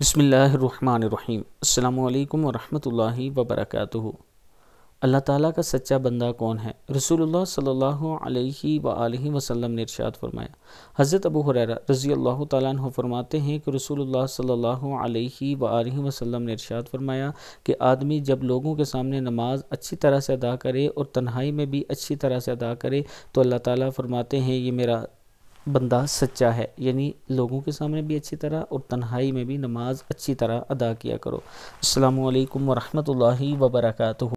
بسم اللہ الرحمن الرحیم السلام علیکم ورحمۃ اللہ وبرکاتہ اللہ تعالیٰ کا سچا بندہ کون ہے رسول اللہ صلی اللہ علیہ وآلہ وسلم نے ارشاد فرمایا حضرت ابو حریرہ رضی اللہ تعالیٰ عنہ فرماتے ہیں کہ رسول اللہ صلی اللہ علیہ وآلہ وسلم نے ارشاد فرمایا کہ آدمی جب لوگوں کے سامنے نماز اچھی طرح سے ادا کرے اور تنہائی میں بھی اچھی طرح سے ادا کرے تو اللہ تعالیٰ فرماتے ہیں یہ میرا बंदा सच्चा है यानी लोगों के सामने भी अच्छी तरह और तन्हाई में भी नमाज अच्छी तरह अदा किया करो अल्लाम वरहमल वर्का